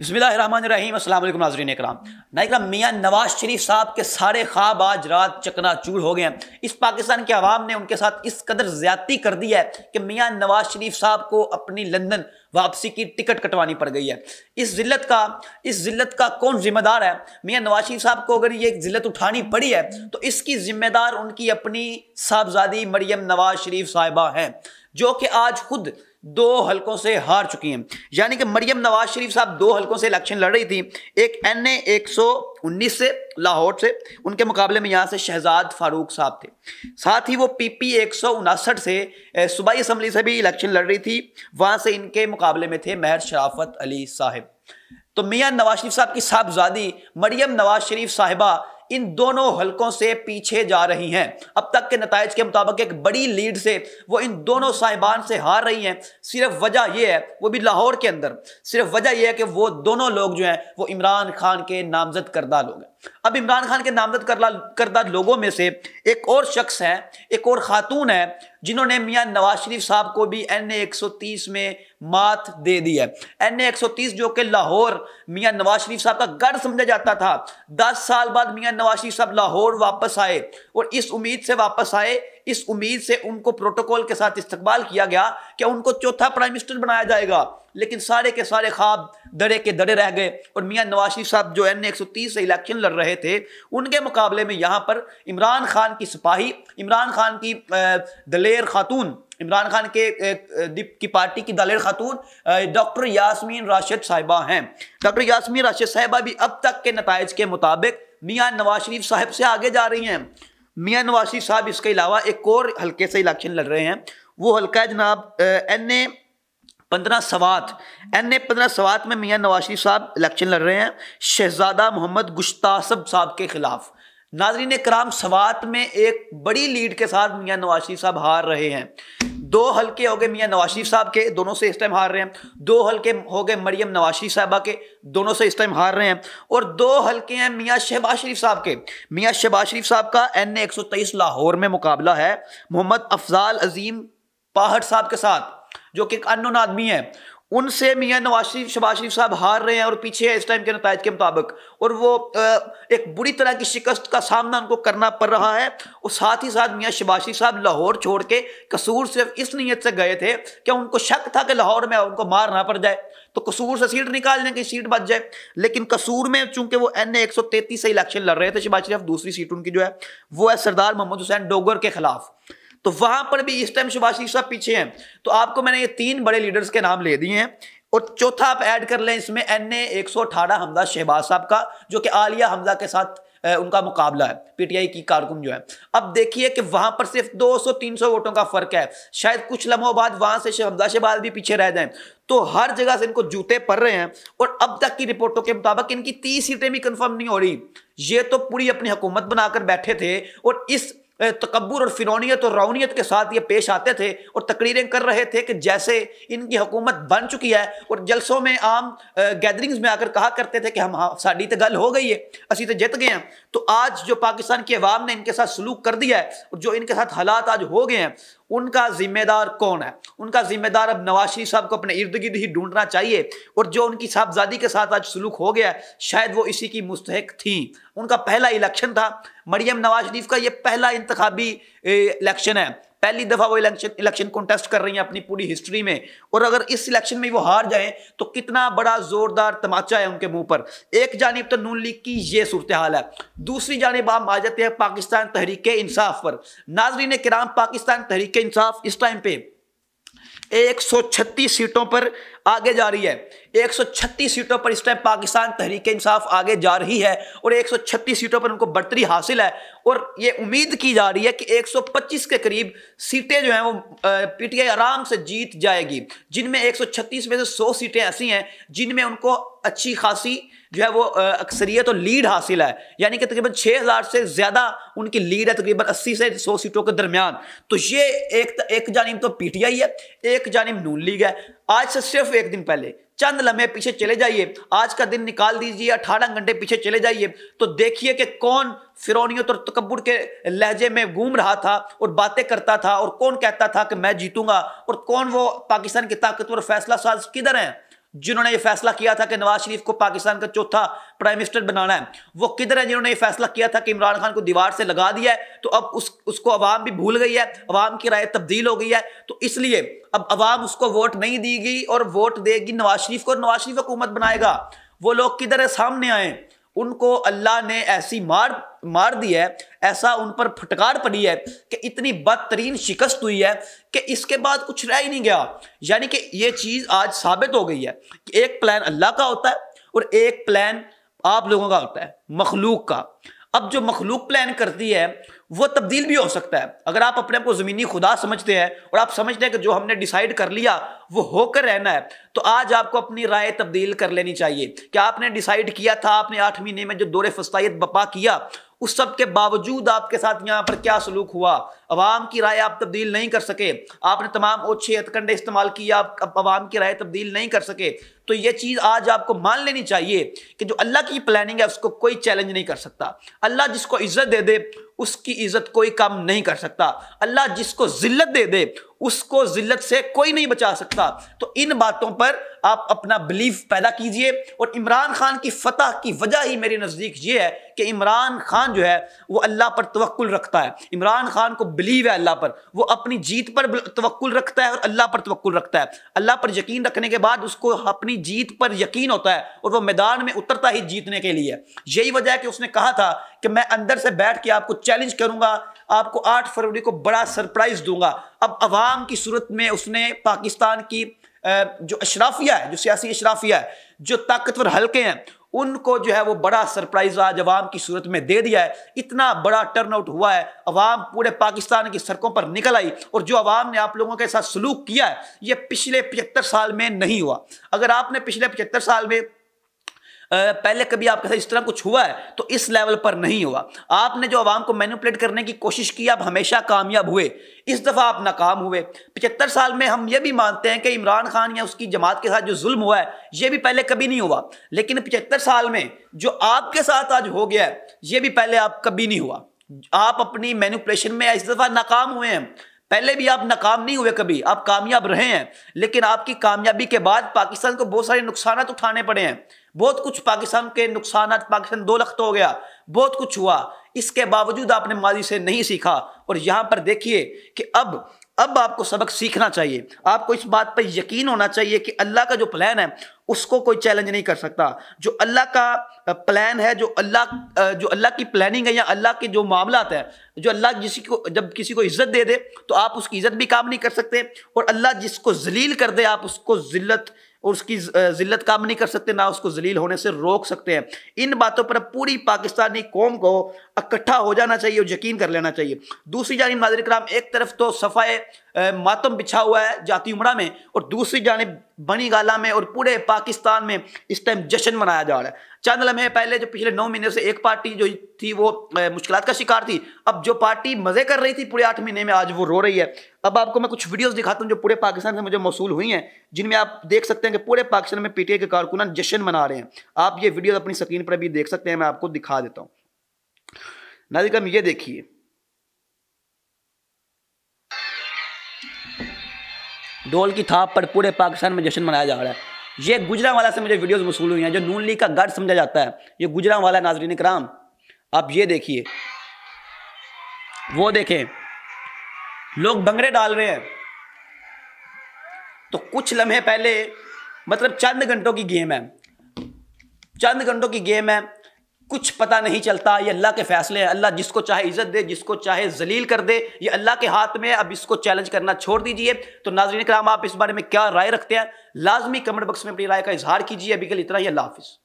बसमिल अल्लाम नाजरीन कराम नाइकराम मियाँ नवाज शरीफ साहब के सारे ख्वाब आज रात चकनाचूर हो गए हैं इस पाकिस्तान के अवाम ने उनके साथ इस कदर ज्यादती कर दी है कि मियाँ नवाज शरीफ साहब को अपनी लंदन वापसी की टिकट कटवानी पड़ गई है इस जिल्लत का इस जिल्लत का कौन जिम्मेदार है मियाँ नवाज शरीफ साहब को अगर ये जिल्लत उठानी पड़ी है तो इसकी जिम्मेदार उनकी अपनी साहबजादी मरियम नवाज शरीफ साहिबा हैं जो कि आज खुद दो हलकों से हार चुकी हैं यानी कि मरियम नवाज शरीफ साहब दो हलकों से इलेक्शन लड़ रही थी एक एन ए एक से लाहौर से उनके मुकाबले में यहाँ से शहजाद फारूक साहब थे साथ ही वो पी पी एक से सूबाई असम्बली से भी इलेक्शन लड़ रही थी वहाँ से इनके मुकाबले में थे महर शराफत अली साहब तो मियाँ नवाज शरीफ साहब की साहबजादी मरियम नवाज शरीफ साहिबा इन दोनों हलकों से पीछे जा रही हैं अब तक के नतज के मुताबिक एक बड़ी लीड से वो इन दोनों साहिबान से हार रही हैं सिर्फ वजह यह है वो भी लाहौर के अंदर सिर्फ वजह यह है कि वो दोनों लोग जो हैं वो इमरान खान के नामजद करदा लोग हैं अब इमरान खान के नामजद करदा लोगों में से एक और शख्स है एक और खातून है जिन्होंने मियाँ नवाज शरीफ साहब को भी एन ए एक सौ तीस में मात दे दी है एन ए एक सौ तीस जो कि लाहौर मियाँ नवाज शरीफ साहब का गढ़ समझा जाता था दस साल बाद मियाँ नवाज शरीफ साहब लाहौर वापस आए और इस उम्मीद से वापस आए इस उम्मीद से उनको प्रोटोकॉल के साथ इस्तकबाल किया गया कि उनको चौथा प्राइम मिनिस्टर बनाया जाएगा लेकिन सारे के सारे ख्वाब दड़े के दड़े रह गए और मियां नवाशी साहब जो एन एक से इलेक्शन लड़ रहे थे उनके मुकाबले में यहाँ पर इमरान खान की सिपाही इमरान खान की दलेर खातून इमरान खान के की पार्टी की दलेर खातून डॉक्टर यासमीन राशिद साहिबा हैं डॉक्टर यासमीन राशिद साहिबा भी अब तक के नतज के मुताबिक मियाँ नवाज शरीफ साहब से आगे जा रही हैं मियाँ नवासी साहब इसके अलावा एक और हल्के से इलेक्शन लड़ रहे हैं वो हल्का है जनाब एन ए पंद्रह सवात एन ए पंद्रह सवात में मियाँ नवाशी साहब इलेक्शन लड़ रहे हैं शहजादा मोहम्मद गुश्तासब साहब के खिलाफ नाजरीन कराम सवात में एक बड़ी लीड के साथ मियाँ नवाज शरीफ साहब हार रहे हैं दो हल्के हो गए मियाँ नवाज शरीफ साहब के दोनों से इस टाइम हार रहे हैं दो हल्के हो गए मरियम नवाज शरीफ साहबा के दोनों से इस टाइम हार रहे हैं और दो हल्के हैं मियाँ शहबाज शरीफ साहब के मियाँ शहबाज शरीफ साहब का एन ए एक सौ तेईस लाहौर में मुकाबला है मोहम्मद अफजाल अजीम पाहट साहब के साथ जो कि एक अनोन आदमी है उनसे मियाँ नवाज शरीफ शबाज शरीफ साहब हार रहे हैं और पीछे है इस टाइम के नतज के मुताबिक और वो एक बुरी तरह की शिकस्त का सामना उनको करना पड़ रहा है और साथ ही साथ मियाँ शबाज शरीफ साहब लाहौर छोड़ के कसूर सिर्फ इस नीयत से गए थे कि उनको शक था कि लाहौर में उनको मार ना पड़ जाए तो कसूर से सीट निकाल लें कहीं सीट बच जाए लेकिन कसूर में चूंकि वो एन ए एक सौ तैतीस से इलेक्शन लड़ रहे थे शबाज शरीफ दूसरी सीट उनकी जो है वो है सरदार मोहम्मद हुसैन डोगर के खिलाफ तो वहां पर भी इस टाइम सुभाषी सब पीछे हैं तो आपको मैंने ये तीन बड़े लीडर्स के नाम ले दिए हैं और चौथा आप ऐड कर लें इसमें एन ए एक सौ अठारह हमजा शहबाज साहब का जो कि आलिया हमजा के साथ उनका मुकाबला है पीटीआई की कारकुन जो है अब देखिए कि वहां पर सिर्फ 200-300 वोटों का फर्क है शायद कुछ लम्हों बाद वहां से हमजा शहबाज भी पीछे रह जाएं तो हर जगह से इनको जूते पड़ रहे हैं और अब तक की रिपोर्टों के मुताबिक इनकी तीस सीटें भी कंफर्म नहीं हो रही ये तो पूरी अपनी हुकूमत बनाकर बैठे थे और इस तकबर और फिरौनीत और रौनीत के साथ ये पेश आते थे और तकरीरें कर रहे थे कि जैसे इनकी हुकूमत बन चुकी है और जलसों में आम गैदरिंग्स में आकर कहा करते थे कि हम हाँ, साड़ी तो गल हो गई है असी तो जित गए हैं तो आज जो पाकिस्तान की अवाम ने इनके साथ सलूक कर दिया है और जो इनके साथ हालात आज हो गए हैं उनका जिम्मेदार कौन है उनका जिम्मेदार अब नवाज शरीफ साहब को अपने इर्द गिर्द ही ढूंढना चाहिए और जो उनकी साहबजादी के साथ आज सलूक हो गया शायद वो इसी की मुस्तक थी उनका पहला इलेक्शन था मरियम नवाज शरीफ का ये पहला इंतबी इलेक्शन है पहली दफा वो इलेक्शन इलेक्शन कॉन्टेस्ट कर रही हैं अपनी पूरी हिस्ट्री में और अगर इस इलेक्शन में वो हार जाएं तो कितना बड़ा जोरदार तमाचा है उनके मुंह पर एक जानब तो नून लीग की ये सूरत हाल है दूसरी जानब आप आ जाते हैं पाकिस्तान तहरीक इंसाफ पर नाजरीन कराम पाकिस्तान तहरीक इंसाफ इस टाइम पे 136 सीटों पर आगे जा रही है 136 सीटों पर इस टाइम पाकिस्तान तहरीक इंसाफ आगे जा रही है और 136 सीटों पर उनको बढ़तरी हासिल है और ये उम्मीद की जा रही है कि 125 के करीब सीटें जो हैं वो पीटीआई आराम से जीत जाएगी जिनमें 136 में से 100 सीटें ऐसी हैं जिनमें उनको अच्छी खासी जो है वो अक्सरियत और लीड हासिल है यानी कि तकरीबन 6000 से ज़्यादा उनकी लीड है तकरीबन 80 से 100 सीटों के दरमियान तो ये एक एक जानब तो आई है एक जानब नून लीग है आज से सिर्फ एक दिन पहले चंद लम्हे पीछे चले जाइए आज का दिन निकाल दीजिए अठारह घंटे पीछे चले जाइए तो देखिए कि कौन फिरौनीत और तकबर के लहजे में घूम रहा था और बातें करता था और कौन कहता था कि मैं जीतूंगा और कौन वो पाकिस्तान की ताकतवर फैसला साज किधर हैं जिन्होंने ये फैसला किया था कि नवाज शरीफ को पाकिस्तान का चौथा प्राइम मिनिस्टर बनाना है वो किधर है जिन्होंने ये फैसला किया था कि इमरान खान को दीवार से लगा दिया है तो अब उस उसको अवाम भी भूल गई है अवाम की राय तब्दील हो गई है तो इसलिए अब अवाम उसको वोट नहीं दी गई और वोट देगी नवाज शरीफ को और नवाज शरीफ हुकूमत बनाएगा वो लोग किधर है सामने आए उनको अल्लाह ने ऐसी मार मार दी है ऐसा उन पर फटकार पड़ी है कि इतनी बदतरीन शिकस्त हुई है कि इसके बाद कुछ रह ही नहीं गया यानी कि ये चीज़ आज साबित हो गई है कि एक प्लान अल्लाह का होता है और एक प्लान आप लोगों का होता है मखलूक का अब जो मखलूक प्लान करती है वो तब्दील भी हो सकता है अगर आप अपने आप को ज़मीनी खुदा समझते हैं और आप समझते हैं कि जो हमने डिसाइड कर लिया वो होकर रहना है तो आज आपको अपनी राय तब्दील कर लेनी चाहिए क्या आपने डिसाइड किया था आपने आठ महीने में जो दौरे फस्तायत बपा किया उस सब के बावजूद आपके साथ यहाँ पर क्या सलूक हुआ अवाम की राय आप तब्दील नहीं कर सके आपने तमाम ओछे हथकंडे इस्तेमाल किया आप अवाम की राय तब्दील नहीं कर सके तो ये चीज़ आज आपको मान लेनी चाहिए कि जो अल्लाह की प्लानिंग है उसको कोई चैलेंज नहीं कर सकता अल्लाह जिसको इज्जत दे दे उसकी इज्जत कोई कम नहीं कर सकता अल्लाह जिसको जिल्लत दे दे उसको जिल्लत से कोई नहीं बचा सकता तो इन बातों पर आप अपना बिलीफ पैदा कीजिए और इमरान खान की फतह की वजह ही मेरे नज़दीक ये है कि इमरान खान जो है वो अल्लाह पर तवक्ल रखता है इमरान खान को बिलीव है अल्लाह पर वो अपनी जीत पर तवक्ल रखता है और अल्लाह पर तवक्ल रखता है अल्लाह पर यकीन रखने के बाद उसको अपनी जीत पर यकीन होता है और वह मैदान में उतरता ही जीतने के लिए यही वजह है कि उसने कहा था कि मैं अंदर से बैठ के आपको चैलेंज करूंगा आपको 8 फरवरी को बड़ा सरप्राइज दूंगा अब अवाम की सूरत में उसने पाकिस्तान की जो अशराफिया है जो सियासी अशराफिया है जो ताकतवर हल्के हैं उनको जो है वो बड़ा सरप्राइज आज अवाम की सूरत में दे दिया है इतना बड़ा टर्न आउट हुआ है अवाम पूरे पाकिस्तान की सड़कों पर निकल आई और जो अवाम ने आप लोगों के साथ सलूक किया है ये पिछले पचहत्तर साल में नहीं हुआ अगर आपने पिछले पचहत्तर साल में पहले कभी आपके साथ इस तरह कुछ हुआ है तो इस लेवल पर नहीं हुआ आपने जो आवाम को मैनिपुलेट करने की कोशिश की आप हमेशा कामयाब हुए इस दफ़ा आप नाकाम हुए पचहत्तर साल में हम ये भी मानते हैं कि इमरान खान या उसकी जमात के साथ जो जुल्म हुआ है ये भी पहले कभी नहीं हुआ लेकिन पचहत्तर साल में जो आपके साथ आज हो गया है ये भी पहले आप कभी नहीं हुआ आप अपनी मैनुपलेशन में इस दफ़ा नाकाम हुए हैं पहले भी आप नाकाम नहीं हुए कभी आप कामयाब रहे हैं लेकिन आपकी कामयाबी के बाद पाकिस्तान को बहुत सारे नुकसान उठाने पड़े हैं बहुत कुछ पाकिस्तान के नुकसान पाकिस्तान दो लख्त तो हो गया बहुत कुछ हुआ इसके बावजूद आपने माजी से नहीं सीखा और यहाँ पर देखिए कि अब अब आपको सबक सीखना चाहिए आपको इस बात पर यकीन होना चाहिए कि अल्लाह का जो प्लान है उसको कोई चैलेंज नहीं कर सकता जो अल्लाह का प्लान है जो अल्लाह जो अल्लाह की प्लानिंग है या अल्लाह के जो मामला है जो अल्लाह जिसी को जब किसी को इज्जत दे दे तो आप उसकी इज्जत भी काम नहीं कर सकते और अल्लाह जिसको जलील कर दे आप उसको जिल्लत और उसकी जिल्लत काम नहीं कर सकते ना उसको जलील होने से रोक सकते हैं इन बातों पर पूरी पाकिस्तानी कौम को इकट्ठा हो जाना चाहिए और यकीन कर लेना चाहिए दूसरी जानी नाजर कराम एक तरफ तो सफ़ाए मातम बिछा हुआ है जाति उमरा में और दूसरी जानब बनी गाला में और पूरे पाकिस्तान में इस टाइम जश्न मनाया जा रहा है चंद लम्हे पहले जो पिछले नौ महीने से एक पार्टी जो थी वो मुश्किल का शिकार थी अब जो पार्टी मज़े कर रही थी पूरे आठ महीने में आज वो रो रही है अब आपको मैं कुछ वीडियोज़ दिखाता हूँ जो पूरे पाकिस्तान से मुझे मौसू हुई हैं जिनमें आप देख सकते हैं कि पूरे पाकिस्तान में पीटीए के कारकुनान जश्न मना रहे हैं आप ये वीडियो अपनी स्क्रीन पर भी देख सकते हैं मैं आपको दिखा देता हूँ नाजिकम ये देखिए डोल की थाप पर पूरे पाकिस्तान में जश्न मनाया जा रहा है ये गुजरा वाला से मुझे वीडियोस वसूल हुई हैं जो नून लीग का गढ़ समझा जाता है ये गुजरा वाला नाजरीन कराम आप ये देखिए वो देखें लोग भंगड़े डाल रहे हैं तो कुछ लम्हे पहले मतलब चंद घंटों की गेम है चंद घंटों की गेम है कुछ पता नहीं चलता ये अल्लाह के फैसले हैं अल्लाह जिसको चाहे इज़्ज़त दे जिसको चाहे जलील कर दे ये अल्लाह के हाथ में अब इसको चैलेंज करना छोड़ दीजिए तो नाजरीन कराम आप इस बारे में क्या राय रखते हैं लाजमी कमेंट बक्स में अपनी राय का इजहार कीजिए अभी के लिए इतना ही अल्लाह हाफिज़